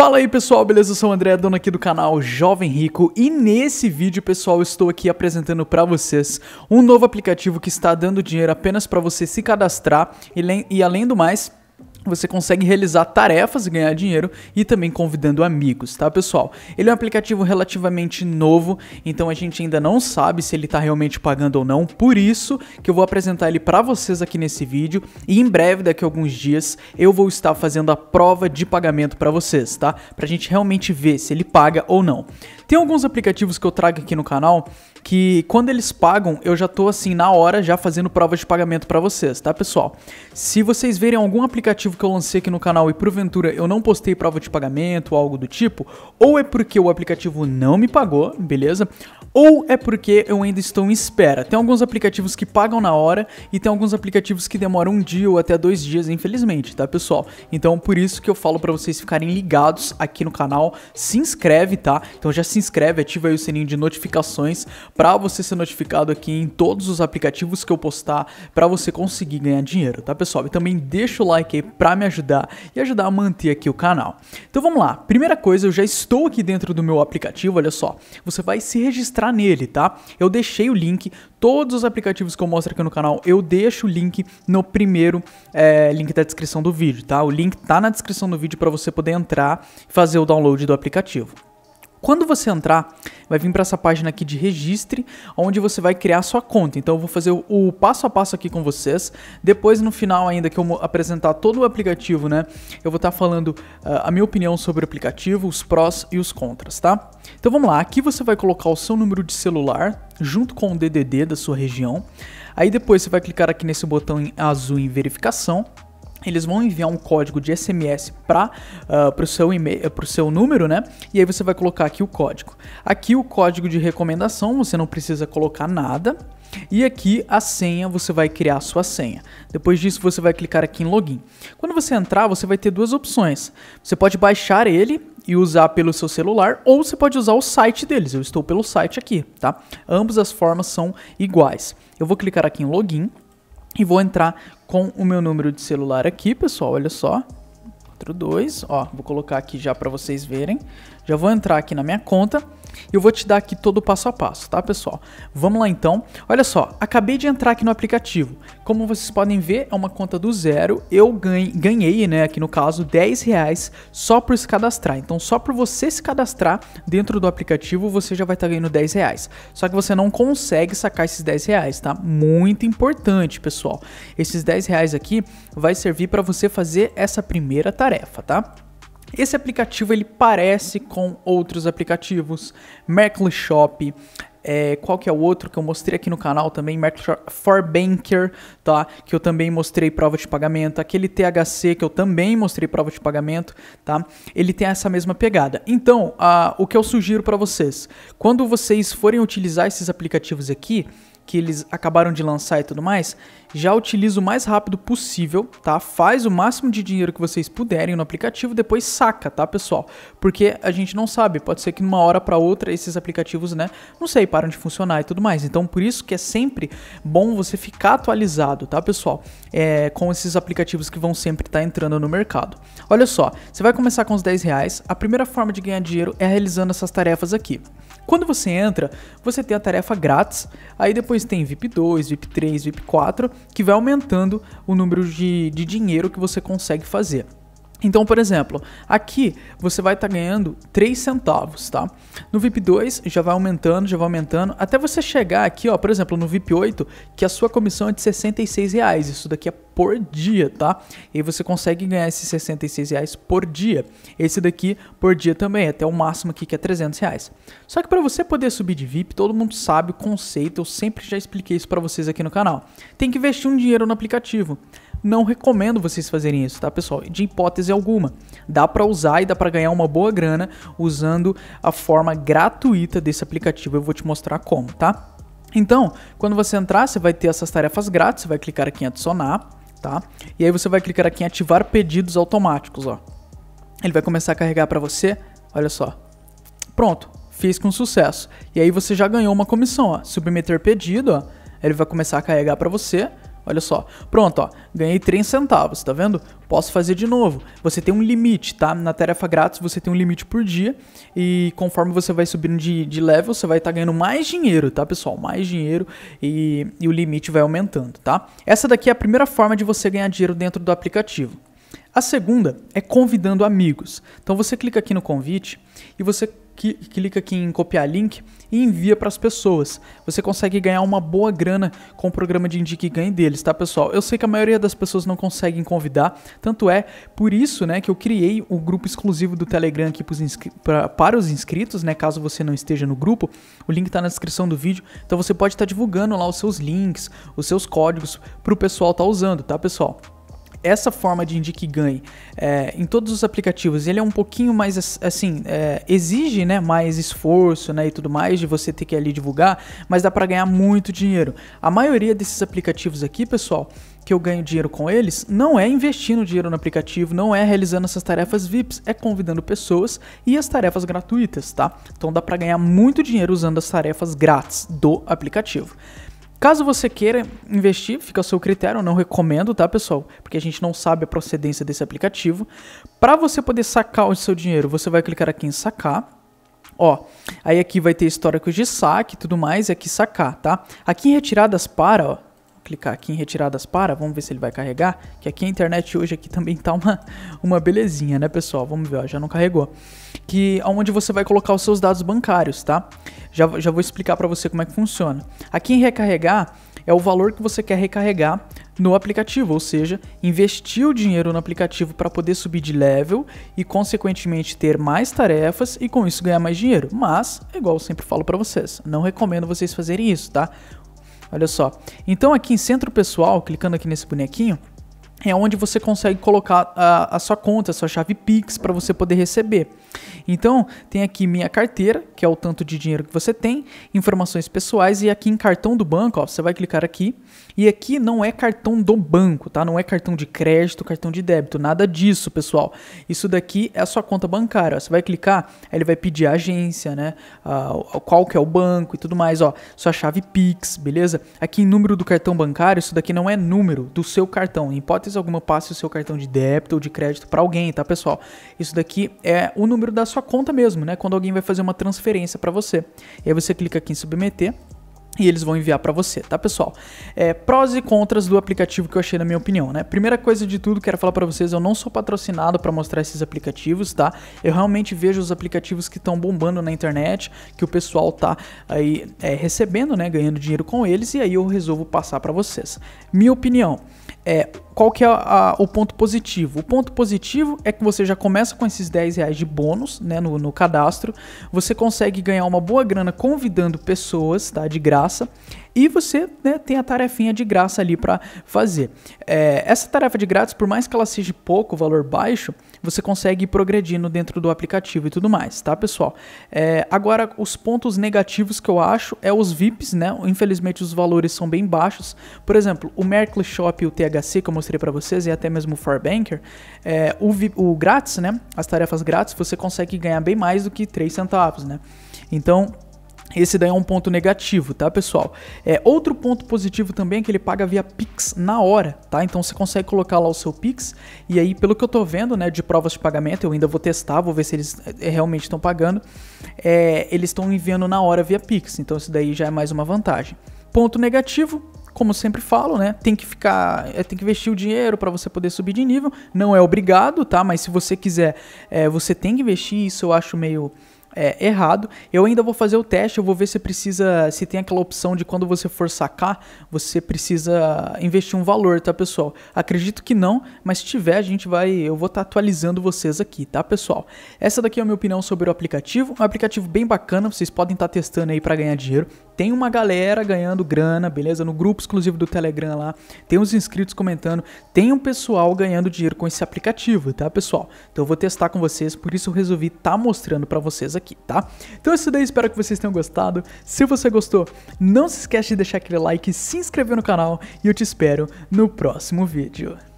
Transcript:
Fala aí pessoal, beleza? Eu sou o André, dono aqui do canal Jovem Rico e nesse vídeo, pessoal, estou aqui apresentando para vocês um novo aplicativo que está dando dinheiro apenas para você se cadastrar e, e além do mais, você consegue realizar tarefas e ganhar dinheiro e também convidando amigos, tá pessoal? Ele é um aplicativo relativamente novo, então a gente ainda não sabe se ele está realmente pagando ou não, por isso que eu vou apresentar ele para vocês aqui nesse vídeo e em breve, daqui a alguns dias, eu vou estar fazendo a prova de pagamento para vocês, tá? Pra gente realmente ver se ele paga ou não. Tem alguns aplicativos que eu trago aqui no canal que quando eles pagam, eu já tô assim na hora já fazendo prova de pagamento para vocês, tá, pessoal? Se vocês verem algum aplicativo que eu lancei aqui no canal e porventura eu não postei prova de pagamento ou algo do tipo, ou é porque o aplicativo não me pagou, beleza? Ou é porque eu ainda estou em espera. Tem alguns aplicativos que pagam na hora e tem alguns aplicativos que demoram um dia ou até dois dias, infelizmente, tá, pessoal? Então, por isso que eu falo para vocês ficarem ligados aqui no canal, se inscreve, tá? Então já se inscreve, ativa aí o sininho de notificações para você ser notificado aqui em todos os aplicativos que eu postar para você conseguir ganhar dinheiro, tá pessoal? E também deixa o like aí para me ajudar e ajudar a manter aqui o canal. Então vamos lá. Primeira coisa, eu já estou aqui dentro do meu aplicativo, olha só. Você vai se registrar nele, tá? Eu deixei o link, todos os aplicativos que eu mostro aqui no canal, eu deixo o link no primeiro é, link da descrição do vídeo, tá? O link tá na descrição do vídeo para você poder entrar e fazer o download do aplicativo. Quando você entrar, vai vir para essa página aqui de registre, onde você vai criar sua conta. Então eu vou fazer o passo a passo aqui com vocês. Depois no final ainda que eu apresentar todo o aplicativo, né, eu vou estar tá falando uh, a minha opinião sobre o aplicativo, os prós e os contras, tá? Então vamos lá, aqui você vai colocar o seu número de celular junto com o DDD da sua região. Aí depois você vai clicar aqui nesse botão azul em verificação eles vão enviar um código de SMS para uh, ah, o seu e-mail, seu número, né? E aí você vai colocar aqui o código. Aqui o código de recomendação, você não precisa colocar nada. E aqui a senha, você vai criar a sua senha. Depois disso, você vai clicar aqui em login. Quando você entrar, você vai ter duas opções. Você pode baixar ele e usar pelo seu celular, ou você pode usar o site deles. Eu estou pelo site aqui, tá? Ambas as formas são iguais. Eu vou clicar aqui em login e vou entrar com o meu número de celular aqui, pessoal, olha só. 42, ó, vou colocar aqui já para vocês verem. Já vou entrar aqui na minha conta e eu vou te dar aqui todo o passo a passo, tá pessoal? Vamos lá então. Olha só, acabei de entrar aqui no aplicativo. Como vocês podem ver, é uma conta do zero. Eu ganhei, né, aqui no caso, 10 reais só por se cadastrar. Então, só por você se cadastrar dentro do aplicativo, você já vai estar tá ganhando 10 reais. Só que você não consegue sacar esses 10 reais, tá? Muito importante, pessoal. Esses 10 reais aqui vai servir para você fazer essa primeira tarefa, tá? Esse aplicativo ele parece com outros aplicativos, Merkle Shop, é, qual que é o outro que eu mostrei aqui no canal também, For Banker, tá? Que eu também mostrei prova de pagamento, aquele THC que eu também mostrei prova de pagamento, tá? Ele tem essa mesma pegada. Então, uh, o que eu sugiro para vocês, quando vocês forem utilizar esses aplicativos aqui, que eles acabaram de lançar e tudo mais, já utiliza o mais rápido possível, tá? Faz o máximo de dinheiro que vocês puderem no aplicativo, depois saca, tá, pessoal? Porque a gente não sabe, pode ser que numa hora para outra esses aplicativos, né, não sei, param de funcionar e tudo mais. Então, por isso que é sempre bom você ficar atualizado, tá, pessoal? É, com esses aplicativos que vão sempre estar tá entrando no mercado. Olha só, você vai começar com os 10 reais. A primeira forma de ganhar dinheiro é realizando essas tarefas aqui. Quando você entra, você tem a tarefa grátis, aí depois depois tem VIP 2, VIP 3, VIP 4, que vai aumentando o número de, de dinheiro que você consegue fazer. Então, por exemplo, aqui você vai estar tá ganhando 3 centavos, tá? No VIP 2 já vai aumentando, já vai aumentando, até você chegar aqui, ó, por exemplo, no VIP 8, que a sua comissão é de 66 reais, isso daqui é por dia, tá? E você consegue ganhar esses 66 reais por dia. Esse daqui por dia também, até o máximo aqui que é 300 reais. Só que para você poder subir de VIP, todo mundo sabe o conceito, eu sempre já expliquei isso para vocês aqui no canal. Tem que investir um dinheiro no aplicativo. Não recomendo vocês fazerem isso, tá, pessoal? De hipótese alguma. Dá para usar e dá para ganhar uma boa grana usando a forma gratuita desse aplicativo. Eu vou te mostrar como, tá? Então, quando você entrar, você vai ter essas tarefas grátis, você vai clicar aqui em adicionar, tá? E aí você vai clicar aqui em ativar pedidos automáticos, ó. Ele vai começar a carregar para você, olha só. Pronto, fez com sucesso. E aí você já ganhou uma comissão, ó. Submeter pedido, ó. Ele vai começar a carregar para você Olha só. Pronto, ó. Ganhei 3 centavos, tá vendo? Posso fazer de novo. Você tem um limite, tá? Na tarefa grátis você tem um limite por dia. E conforme você vai subindo de, de level, você vai estar tá ganhando mais dinheiro, tá, pessoal? Mais dinheiro e, e o limite vai aumentando, tá? Essa daqui é a primeira forma de você ganhar dinheiro dentro do aplicativo. A segunda é convidando amigos. Então você clica aqui no convite e você clica aqui em copiar link e envia para as pessoas. Você consegue ganhar uma boa grana com o programa de indique e ganhe deles, tá, pessoal? Eu sei que a maioria das pessoas não conseguem convidar, tanto é por isso, né, que eu criei o grupo exclusivo do Telegram aqui pra, para os inscritos, né, caso você não esteja no grupo. O link está na descrição do vídeo, então você pode estar tá divulgando lá os seus links, os seus códigos para o pessoal estar tá usando, tá, pessoal? essa forma de indicar é, eh, em todos os aplicativos, ele é um pouquinho mais assim, é, exige né, mais esforço né, e tudo mais de você ter que ali divulgar, mas dá para ganhar muito dinheiro. A maioria desses aplicativos aqui, pessoal, que eu ganho dinheiro com eles, não é investindo dinheiro no aplicativo, não é realizando essas tarefas VIPs, é convidando pessoas e as tarefas gratuitas, tá? Então dá para ganhar muito dinheiro usando as tarefas grátis do aplicativo. Caso você queira investir, fica a seu critério, eu não recomendo, tá, pessoal? Porque a gente não sabe a procedência desse aplicativo. Para você poder sacar o seu dinheiro, você vai clicar aqui em sacar. Ó, aí aqui vai ter histórico de saque e tudo mais, e aqui sacar, tá? Aqui em retiradas para, ó, clicar aqui em retiradas para, vamos ver se ele vai carregar, que aqui a internet hoje aqui também tá uma, uma belezinha, né, pessoal? Vamos ver, ó, já não carregou. Que onde você vai colocar os seus dados bancários, tá? Já, já vou explicar para você como é que funciona. Aqui em recarregar é o valor que você quer recarregar no aplicativo, ou seja, investir o dinheiro no aplicativo para poder subir de level e consequentemente ter mais tarefas e com isso ganhar mais dinheiro. Mas, é igual eu sempre falo para vocês, não recomendo vocês fazerem isso, tá? Olha só. Então aqui em centro pessoal, clicando aqui nesse bonequinho, é onde você consegue colocar a, a sua conta, a sua chave Pix para você poder receber. Então, tem aqui minha carteira, que é o tanto de dinheiro que você tem, informações pessoais e aqui em cartão do banco, ó, você vai clicar aqui. E aqui não é cartão do banco, tá? Não é cartão de crédito, cartão de débito, nada disso, pessoal. Isso daqui é a sua conta bancária. Ó. Você vai clicar, aí ele vai pedir a agência, né? Ah, qual que é o banco e tudo mais, ó. Sua chave Pix, beleza? Aqui em número do cartão bancário, isso daqui não é número do seu cartão, em hipótese alguma, passe o seu cartão de débito ou de crédito para alguém, tá, pessoal? Isso daqui é o número da sua conta mesmo, né? Quando alguém vai fazer uma transferência para você. E aí você clica aqui em submeter e eles vão enviar para você, tá pessoal? É, prós e contras do aplicativo que eu achei na minha opinião, né? Primeira coisa de tudo, quero falar para vocês, eu não sou patrocinado para mostrar esses aplicativos, tá? Eu realmente vejo os aplicativos que estão bombando na internet, que o pessoal tá aí é, recebendo, né? Ganhando dinheiro com eles e aí eu resolvo passar para vocês. Minha opinião, é, qual que é a, o ponto positivo? O ponto positivo é que você já começa com esses 10 reais de bônus né, no, no cadastro, você consegue ganhar uma boa grana convidando pessoas, tá? De graça e você né, tem a tarefinha de graça ali para fazer. É, essa tarefa de grátis, por mais que ela seja pouco, valor baixo, você consegue ir progredindo dentro do aplicativo e tudo mais, tá, pessoal? É, agora, os pontos negativos que eu acho é os VIPs, né? Infelizmente, os valores são bem baixos. Por exemplo, o Merkle Shop e o THC, que eu mostrei para vocês, e até mesmo o Farbanker, é, o, o grátis, né? As tarefas grátis, você consegue ganhar bem mais do que 3 centavos, né? Então, esse daí é um ponto negativo, tá, pessoal? É, outro ponto positivo também é que ele paga via Pix na hora, tá? Então você consegue colocar lá o seu Pix e aí, pelo que eu tô vendo, né, de provas de pagamento, eu ainda vou testar, vou ver se eles é, é, realmente estão pagando. É, eles estão enviando na hora via Pix, então isso daí já é mais uma vantagem. Ponto negativo, como sempre falo, né? Tem que ficar, é, tem que investir o dinheiro para você poder subir de nível. Não é obrigado, tá? Mas se você quiser, é, você tem que investir. Isso eu acho meio é, errado. Eu ainda vou fazer o teste, eu vou ver se precisa, se tem aquela opção de quando você for sacar, você precisa investir um valor, tá, pessoal? Acredito que não, mas se tiver, a gente vai, eu vou estar tá atualizando vocês aqui, tá, pessoal? Essa daqui é a minha opinião sobre o aplicativo, um aplicativo bem bacana, vocês podem estar tá testando aí para ganhar dinheiro. Tem uma galera ganhando grana, beleza? No grupo exclusivo do Telegram lá, tem uns inscritos comentando, tem um pessoal ganhando dinheiro com esse aplicativo, tá, pessoal? Então eu vou testar com vocês, por isso eu resolvi estar tá mostrando para vocês aqui aqui, tá? Então é isso daí, espero que vocês tenham gostado. Se você gostou, não se esquece de deixar aquele like, se inscrever no canal e eu te espero no próximo vídeo.